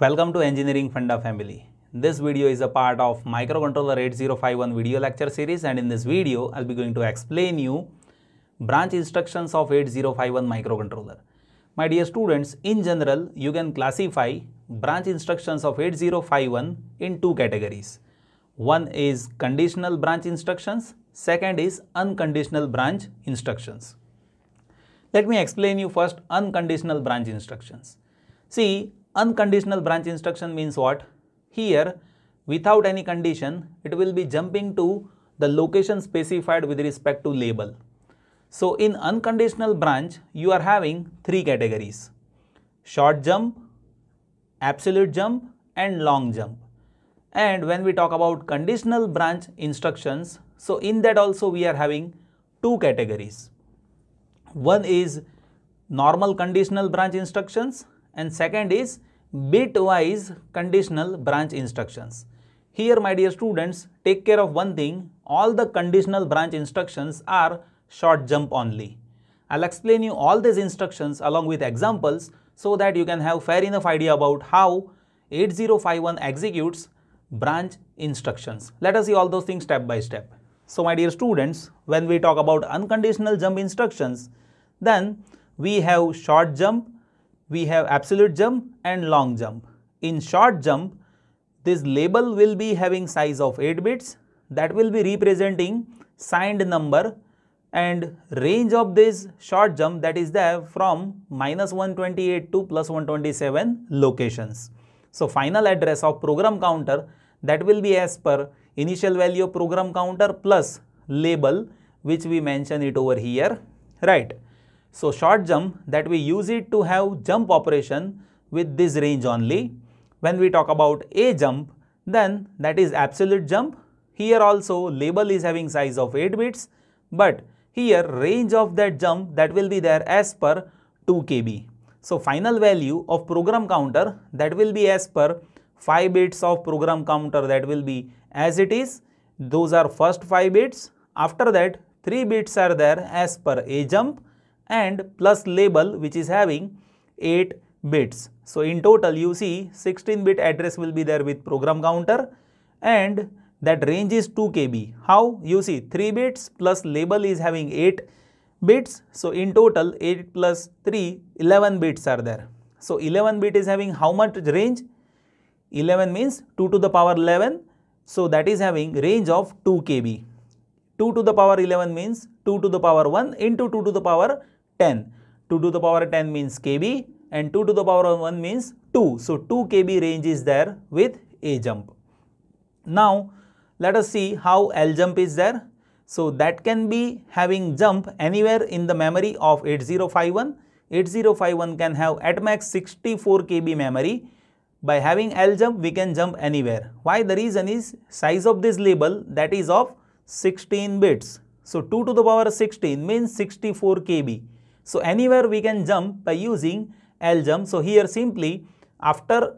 Welcome to Engineering Funda family. This video is a part of microcontroller 8051 video lecture series and in this video I'll be going to explain you branch instructions of 8051 microcontroller. My dear students, in general you can classify branch instructions of 8051 in two categories. One is conditional branch instructions, second is unconditional branch instructions. Let me explain you first unconditional branch instructions. See, Unconditional branch instruction means what? Here, without any condition, it will be jumping to the location specified with respect to label. So, in unconditional branch, you are having three categories, short jump, absolute jump and long jump. And when we talk about conditional branch instructions, so in that also we are having two categories. One is normal conditional branch instructions and second is bitwise conditional branch instructions. Here my dear students take care of one thing all the conditional branch instructions are short jump only. I'll explain you all these instructions along with examples so that you can have fair enough idea about how 8051 executes branch instructions. Let us see all those things step by step. So my dear students, when we talk about unconditional jump instructions, then we have short jump we have absolute jump and long jump. In short jump, this label will be having size of 8 bits that will be representing signed number and range of this short jump that is there from minus 128 to plus 127 locations. So final address of program counter that will be as per initial value of program counter plus label which we mention it over here right. So short jump that we use it to have jump operation with this range only. When we talk about a jump, then that is absolute jump. Here also label is having size of 8 bits, but here range of that jump that will be there as per 2 KB. So final value of program counter that will be as per 5 bits of program counter that will be as it is. Those are first 5 bits. After that 3 bits are there as per a jump and plus label which is having 8 bits. So in total you see 16 bit address will be there with program counter and that range is 2 KB. How? You see 3 bits plus label is having 8 bits. So in total 8 plus 3 11 bits are there. So 11 bit is having how much range? 11 means 2 to the power 11. So that is having range of 2 KB. 2 to the power 11 means 2 to the power 1 into 2 to the power 10. 2 to the power 10 means kb and 2 to the power 1 means 2. So, 2 kb range is there with a jump. Now, let us see how L jump is there. So, that can be having jump anywhere in the memory of 8051. 8051 can have at max 64 kb memory. By having L jump, we can jump anywhere. Why? The reason is size of this label that is of 16 bits. So, 2 to the power 16 means 64 kb. So anywhere we can jump by using L jump. So here simply after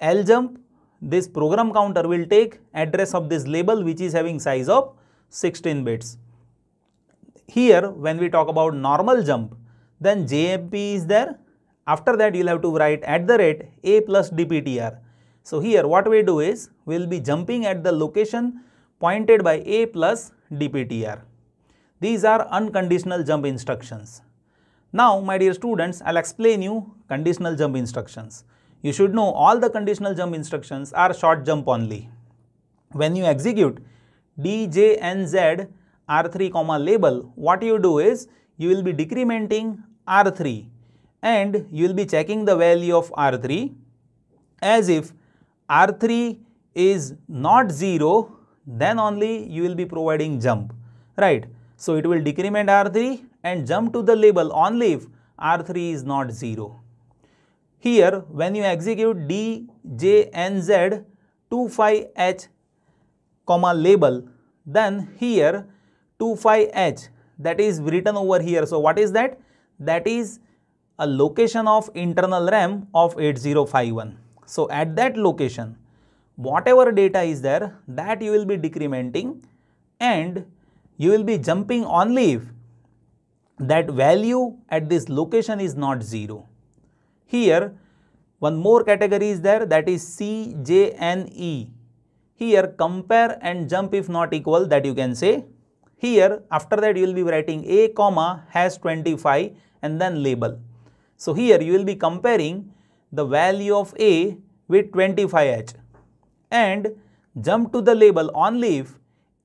L jump this program counter will take address of this label which is having size of 16 bits. Here when we talk about normal jump then JMP is there. After that you will have to write at the rate A plus DPTR. So here what we do is we will be jumping at the location pointed by A plus DPTR. These are unconditional jump instructions. Now, my dear students, I will explain you conditional jump instructions. You should know all the conditional jump instructions are short jump only. When you execute DJNZ r R3 comma label, what you do is you will be decrementing R3 and you will be checking the value of R3 as if R3 is not 0 then only you will be providing jump right. So, it will decrement R3 and jump to the label only if R3 is not 0. Here, when you execute DJNZ two Z, 25H, comma label, then here 25H that is written over here. So, what is that? That is a location of internal RAM of 8051. So, at that location, whatever data is there that you will be decrementing and you will be jumping only if that value at this location is not 0. Here one more category is there that is J N E. Here compare and jump if not equal that you can say. Here after that you will be writing A comma has 25 and then label. So here you will be comparing the value of A with 25H and jump to the label only if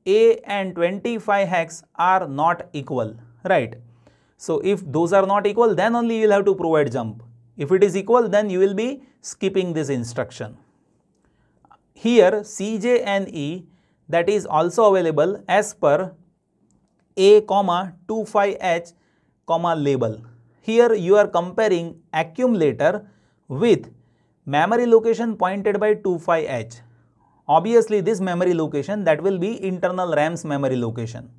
A and 25 hex are not equal, right? So if those are not equal, then only you will have to provide jump. If it is equal, then you will be skipping this instruction. Here Cj and E that is also available as per A comma 2 H comma label. Here you are comparing accumulator with memory location pointed by 2 H. Obviously this memory location that will be internal RAM's memory location.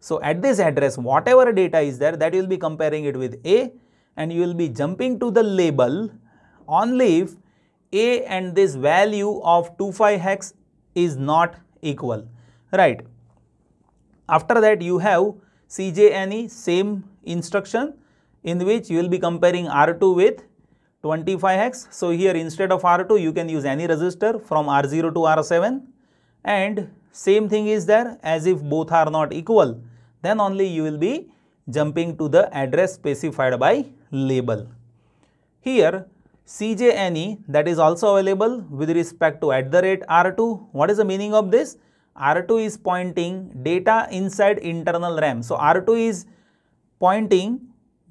So at this address, whatever data is there, that you will be comparing it with A and you will be jumping to the label only if A and this value of 25 hex is not equal, right. After that, you have CJNE, same instruction in which you will be comparing R2 with 25 hex. So here instead of R2, you can use any resistor from R0 to R7 and same thing is there as if both are not equal then only you will be jumping to the address specified by label. Here CJNE that is also available with respect to at the rate R2. What is the meaning of this? R2 is pointing data inside internal RAM. So R2 is pointing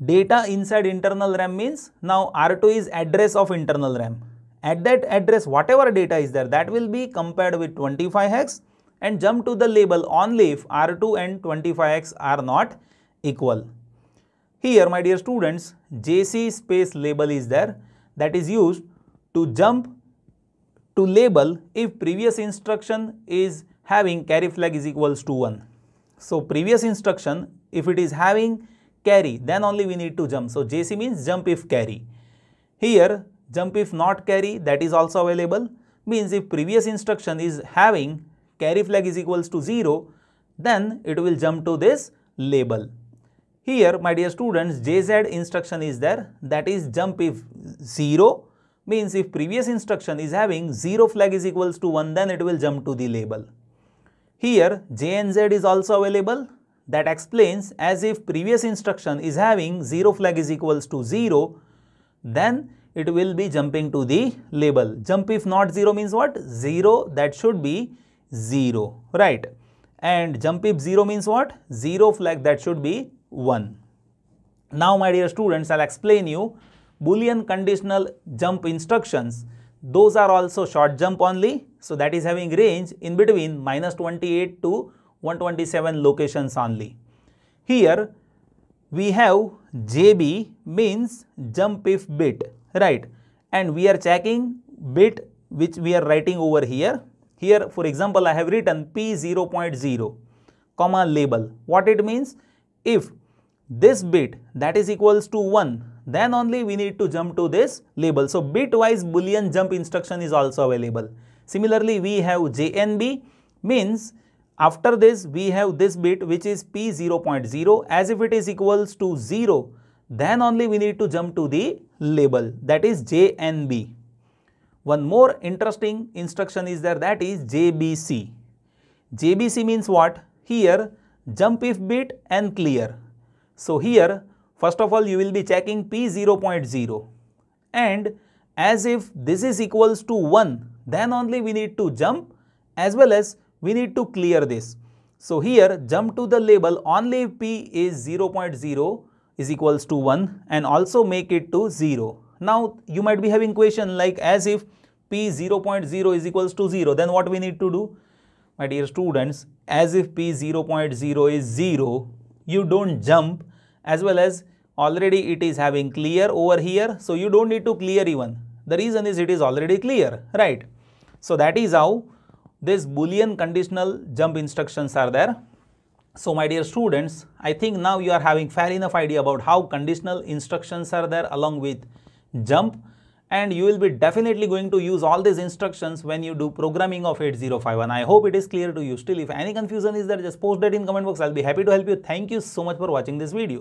data inside internal RAM means now R2 is address of internal RAM. At that address whatever data is there that will be compared with 25 hex and jump to the label only if R2 and 25x are not equal. Here my dear students JC space label is there that is used to jump to label if previous instruction is having carry flag is equals to 1. So previous instruction if it is having carry then only we need to jump. So JC means jump if carry. Here jump if not carry that is also available means if previous instruction is having carry flag is equals to 0, then it will jump to this label. Here, my dear students, JZ instruction is there, that is jump if 0 means if previous instruction is having 0 flag is equals to 1, then it will jump to the label. Here, JNZ is also available, that explains as if previous instruction is having 0 flag is equals to 0, then it will be jumping to the label. Jump if not 0 means what? 0 that should be 0, right? And jump if 0 means what? 0 flag that should be 1. Now, my dear students, I'll explain you Boolean conditional jump instructions. Those are also short jump only. So, that is having range in between minus 28 to 127 locations only. Here, we have JB means jump if bit, right? And we are checking bit which we are writing over here here, for example, I have written P0.0, comma label. What it means? If this bit that is equals to 1, then only we need to jump to this label. So, bitwise boolean jump instruction is also available. Similarly, we have JNB means after this we have this bit which is P0.0 as if it is equals to 0 then only we need to jump to the label that is JNB. One more interesting instruction is there that is JBC. JBC means what? Here jump if bit and clear. So here first of all you will be checking P0.0 and as if this is equals to 1 then only we need to jump as well as we need to clear this. So here jump to the label only if P is 0.0 is equals to 1 and also make it to 0. Now you might be having question like as if p 0, is equals to 0, then what we need to do? My dear students, as if p 0, 0.0 is 0, you don't jump as well as already it is having clear over here. So, you don't need to clear even. The reason is it is already clear, right? So, that is how this boolean conditional jump instructions are there. So my dear students, I think now you are having fair enough idea about how conditional instructions are there along with jump and you will be definitely going to use all these instructions when you do programming of 8051. I hope it is clear to you. Still, if any confusion is there, just post that in comment box. I'll be happy to help you. Thank you so much for watching this video.